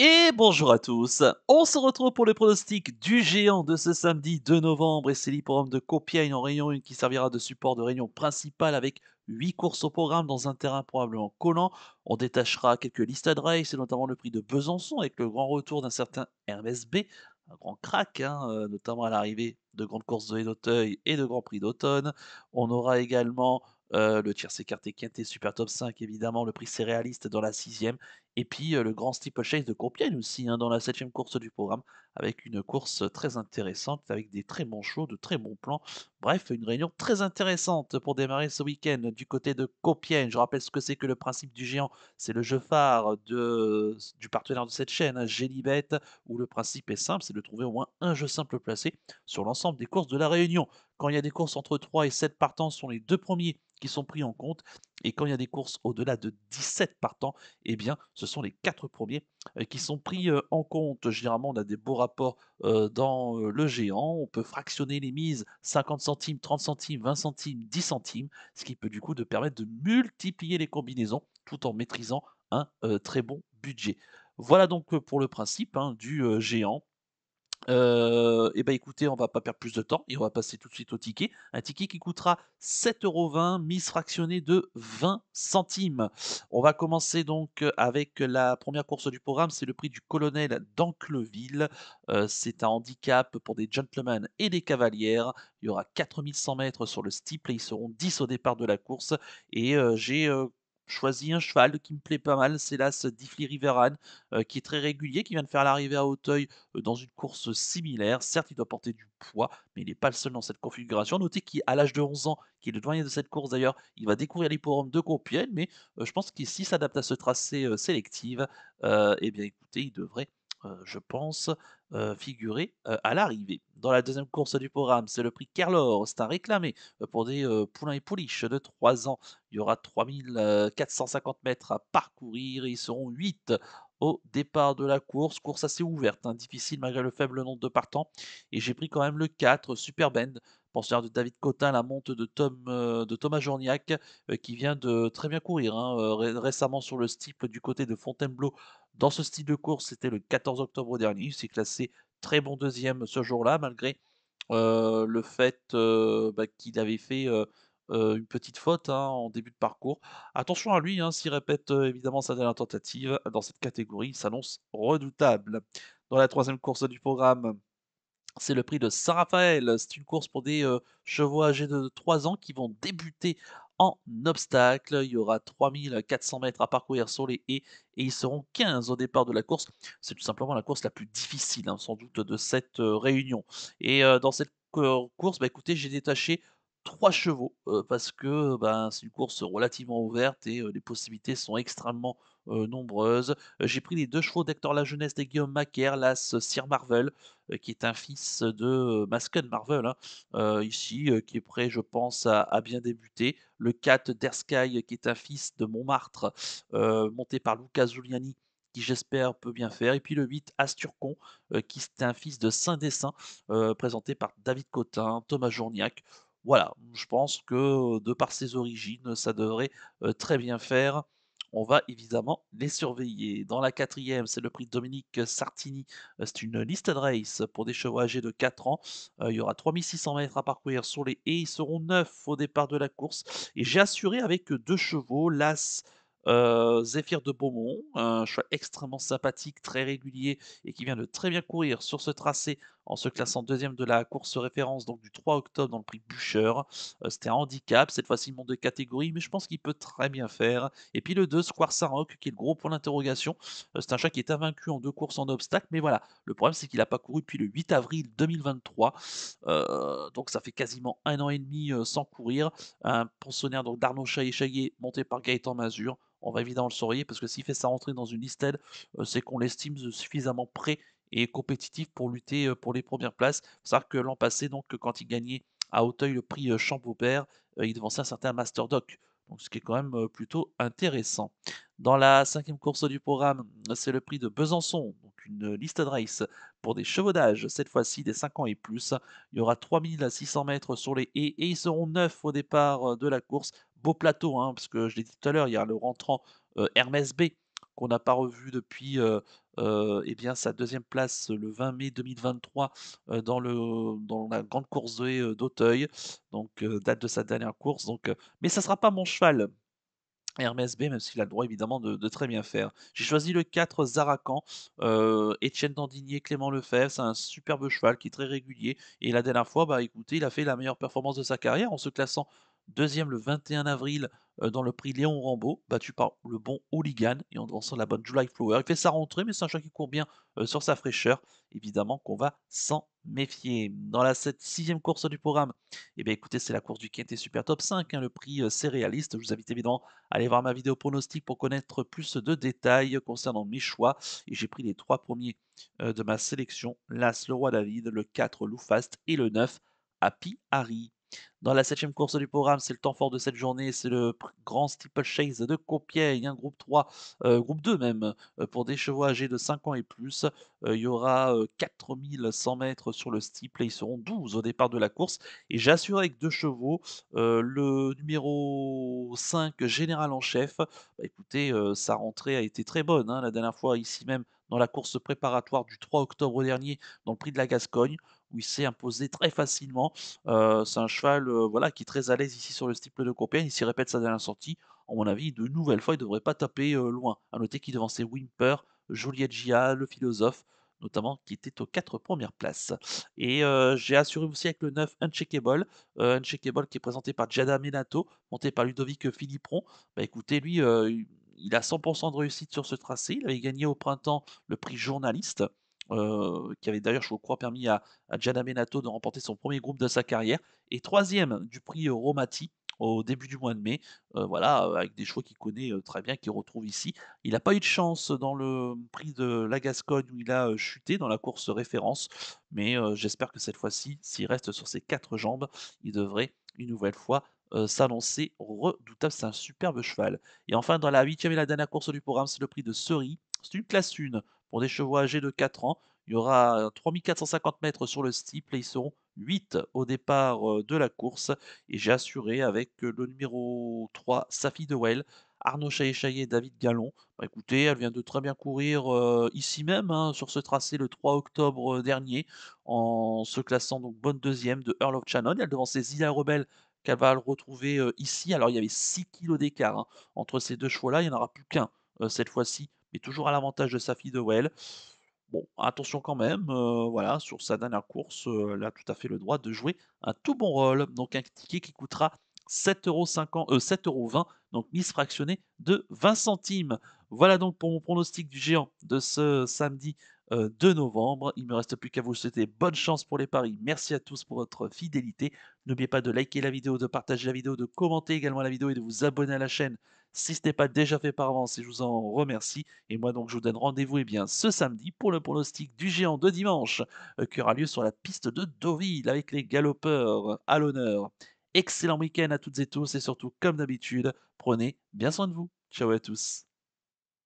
Et bonjour à tous, on se retrouve pour le pronostic du géant de ce samedi 2 novembre et c'est l'hipporome de Copiagne en Réunion qui servira de support de réunion principale avec 8 courses au programme dans un terrain probablement collant. On détachera quelques listes à notamment le prix de Besançon avec le grand retour d'un certain RSB, un grand crack, hein, euh, notamment à l'arrivée de grandes courses de d'Auteuil et de grands Prix d'automne. On aura également euh, le tiers écarté quinté super top 5, évidemment, le prix céréaliste dans la sixième et puis le grand steeplechase de Copienne aussi, hein, dans la septième course du programme, avec une course très intéressante, avec des très bons shows, de très bons plans. Bref, une réunion très intéressante pour démarrer ce week-end du côté de Copienne, Je rappelle ce que c'est que le principe du géant. C'est le jeu phare de, du partenaire de cette chaîne, hein, où le principe est simple, c'est de trouver au moins un jeu simple placé sur l'ensemble des courses de la réunion. Quand il y a des courses entre 3 et 7 partants, ce sont les deux premiers qui sont pris en compte. Et quand il y a des courses au-delà de 17 partants, eh bien, ce ce sont les quatre premiers euh, qui sont pris en compte. Généralement, on a des beaux rapports dans le géant. On peut fractionner les mises 50 centimes, 30 centimes, 20 centimes, 10 centimes, ce qui peut du coup de permettre de multiplier les combinaisons tout en maîtrisant un très bon budget. Voilà donc pour le principe hein, du géant euh, eh et ben, écoutez, on va pas perdre plus de temps et on va passer tout de suite au ticket. Un ticket qui coûtera 7,20€, mise fractionnée de 20 centimes. On va commencer donc euh, avec la première course du programme, c'est le prix du colonel d'Ancleville. Euh, c'est un handicap pour des gentlemen et des cavalières. Il y aura 4100 mètres sur le steeple et ils seront 10 au départ de la course. Et j'ai choisi un cheval qui me plaît pas mal, c'est l'As d'Ifly Riveran, euh, qui est très régulier, qui vient de faire l'arrivée à Hauteuil euh, dans une course similaire. Certes, il doit porter du poids, mais il n'est pas le seul dans cette configuration. Notez qu'à l'âge de 11 ans, qui est le douanier de cette course d'ailleurs, il va découvrir l'hipporome de Compiègne, mais euh, je pense qu'ici s'adapte à ce tracé sélectif, et eh bien écoutez, il devrait euh, je pense, euh, figurer euh, à l'arrivée. Dans la deuxième course du programme, c'est le prix Carlor. C'est un réclamé pour des poulains et pouliches de 3 ans. Il y aura 3450 mètres à parcourir et ils seront 8 au départ de la course. Course assez ouverte, hein, difficile malgré le faible nombre de partants. Et j'ai pris quand même le 4, Super Bend, de David Cotin, la monte de, Tom, euh, de Thomas Journiac, euh, qui vient de très bien courir hein, euh, récemment sur le steeple du côté de Fontainebleau. Dans ce style de course, c'était le 14 octobre dernier. Il s'est classé très bon deuxième ce jour-là, malgré le fait bah, qu'il avait fait une petite faute hein, en début de parcours. Attention à lui, hein, s'il répète évidemment sa dernière tentative dans cette catégorie, il s'annonce redoutable. Dans la troisième course du programme, c'est le prix de Saint-Raphaël. C'est une course pour des euh, chevaux âgés de 3 ans qui vont débuter en obstacle. Il y aura 3400 mètres à parcourir sur les haies et ils seront 15 au départ de la course. C'est tout simplement la course la plus difficile, hein, sans doute, de cette euh, réunion. Et euh, dans cette course, bah, écoutez, j'ai détaché trois chevaux parce que ben, c'est une course relativement ouverte et les possibilités sont extrêmement nombreuses. J'ai pris les deux chevaux d'Hector La Jeunesse et Guillaume Macaire, l'as Sir Marvel, qui est un fils de Masken Marvel, hein, ici, qui est prêt, je pense, à, bien débuter. Le 4 Dersky, qui est un fils de Montmartre, monté par Lucas Giuliani qui j'espère peut bien faire. Et puis le 8, Asturcon, qui est un fils de Saint-Dessin, présenté par David Cotin, Thomas Journiac. Voilà, je pense que de par ses origines, ça devrait très bien faire. On va évidemment les surveiller. Dans la quatrième, c'est le prix Dominique Sartini. C'est une liste de race pour des chevaux âgés de 4 ans. il y aura 3600 mètres à parcourir sur les haies. Ils seront neuf au départ de la course. Et j'ai assuré avec deux chevaux, l'As euh, Zephyr de Beaumont, un choix extrêmement sympathique, très régulier et qui vient de très bien courir sur ce tracé en se classant deuxième de la course référence donc du 3 octobre dans le prix Bûcher. Euh, c'était un handicap, cette fois-ci monte de catégorie, mais je pense qu'il peut très bien faire. Et puis le 2, Square Saroc, qui est le gros point d'interrogation. Euh, c'est un chat qui est invaincu en deux courses en obstacle, mais voilà, le problème c'est qu'il n'a pas couru depuis le 8 avril 2023. donc ça fait quasiment un an et demi sans courir. Un pensionnaire d'Arnaud Chaillet-Chaillet monté par Gaëtan Mazur on va évidemment le surveiller parce que s'il fait sa rentrée dans une liste euh, c'est qu'on l'estime suffisamment prêt et compétitif pour lutter euh, pour les premières places. C'est que l'an passé, donc, quand il gagnait à Hauteuil le prix euh, Chambaubert, il devançait un certain Master Doc. Donc, ce qui est quand même plutôt intéressant. Dans la cinquième course du programme, c'est le prix de Besançon, donc une liste de race pour des chevaux d'âge, cette fois-ci des 5 ans et plus. Il y aura 3600 mètres sur les haies et ils seront 9 au départ de la course beau plateau, hein, parce que je l'ai dit tout à l'heure, il y a le rentrant euh, Hermès B qu'on n'a pas revu depuis euh, euh, eh bien, sa deuxième place le 20 mai 2023 dans, le, dans la grande course d'Auteuil, donc date de sa dernière course. Donc, mais ça ne sera pas mon cheval. Hermes B, même s'il a le droit évidemment de, très bien faire. J'ai choisi le 4 Zarakan, Étienne Dandinier, Clément Lefebvre, c'est un superbe cheval qui est très régulier. Et la dernière fois, bah écoutez, il a fait la meilleure performance de sa carrière en se classant deuxième le 21 avril dans le prix Léon Rambaud, battu par le bon Hooligan et en devançant la bonne July Flower. Il fait sa rentrée, mais c'est un chat qui court bien sur sa fraîcheur. Évidemment qu'on va s'en méfier. Dans la cette sixième course du programme, eh bien écoutez, c'est la course du Quintet Super Top 5, hein, le prix c'est réaliste. Je vous invite évidemment à aller voir ma vidéo pronostic pour connaître plus de détails concernant mes choix. Et j'ai pris les trois premiers de ma sélection, l'As, le Roi David, le 4, Loufast et le 9, Happy Harry. Dans la septième course du programme, c'est le temps fort de cette journée, c'est le grand Chase de Compiègne, un hein, groupe 3, euh, groupe 2 même, euh, pour des chevaux âgés de 5 ans et plus. Euh, il y aura 4100 mètres sur le steeple et ils seront 12 au départ de la course. Et j'assure avec deux chevaux, le numéro 5, général en chef, bah, écoutez, sa rentrée a été très bonne, hein, la dernière fois ici même dans la course préparatoire du 3 octobre dernier dans le prix de la Gascogne où il s'est imposé très facilement. Euh, c'est un cheval euh, voilà, qui est très à l'aise ici sur le steeple de Compiègne. Il s'y répète sa dernière sortie. À mon avis, de nouvelles fois, il ne devrait pas taper euh, loin. À noter qu'il devançait Wimper, Juliette Gia, le philosophe, notamment qui était aux quatre premières places. Et j'ai assuré aussi avec le 9 Uncheckable, Uncheckable qui est présenté par Giada Menato, monté par Ludovic Philippron. Bah écoutez, lui, il a 100% de réussite sur ce tracé. Il avait gagné au printemps le prix journaliste. Euh, qui avait d'ailleurs, je crois, permis à, Gianna Menato de remporter son premier groupe de sa carrière, et troisième du prix euh, Romati au début du mois de mai, euh, voilà, avec des choix qu'il connaît très bien, qu'il retrouve ici. Il n'a pas eu de chance dans le prix de la Gascogne où il a chuté dans la course référence, mais j'espère que cette fois-ci, s'il reste sur ses quatre jambes, il devrait une nouvelle fois s'annoncer redoutable. C'est un superbe cheval. Et enfin, dans la huitième et la dernière course du programme, c'est le prix de Ceris. C'est une classe 1 pour des chevaux âgés de 4 ans, il y aura 3450 euh, mètres sur le steeple et ils seront 8 au départ euh, de la course. Et j'ai assuré avec euh, le numéro 3, Safi de Well, Arnaud chaillet et David Gallon. Bah, écoutez, elle vient de très bien courir ici même, hein, sur ce tracé le 3 octobre dernier, en se classant donc bonne deuxième de Earl of Shannon. Elle ses Zilla rebelles qu'elle va retrouver ici. Alors il y avait 6 kilos d'écart hein, entre ces deux chevaux-là, il n'y en aura plus qu'un cette fois-ci et toujours à l'avantage de sa fille de Well. Bon, attention quand même, euh, voilà, sur sa dernière course, euh, elle a tout à fait le droit de jouer un tout bon rôle. Donc un ticket qui coûtera €, euros 7,20€, euh, donc mise fractionnée de 20 centimes. Voilà donc pour mon pronostic du géant de ce samedi 2 novembre. Il ne me reste plus qu'à vous souhaiter bonne chance pour les paris. Merci à tous pour votre fidélité. N'oubliez pas de liker la vidéo, de partager la vidéo, de commenter également la vidéo et de vous abonner à la chaîne. Si ce n'est pas déjà fait par avance, je vous en remercie. Et moi, donc, je vous donne rendez-vous eh bien, ce samedi pour le pronostic du géant de dimanche euh, qui aura lieu sur la piste de Deauville avec les galopeurs à l'honneur. Excellent week-end à toutes et tous et surtout, comme d'habitude, prenez bien soin de vous. Ciao à tous.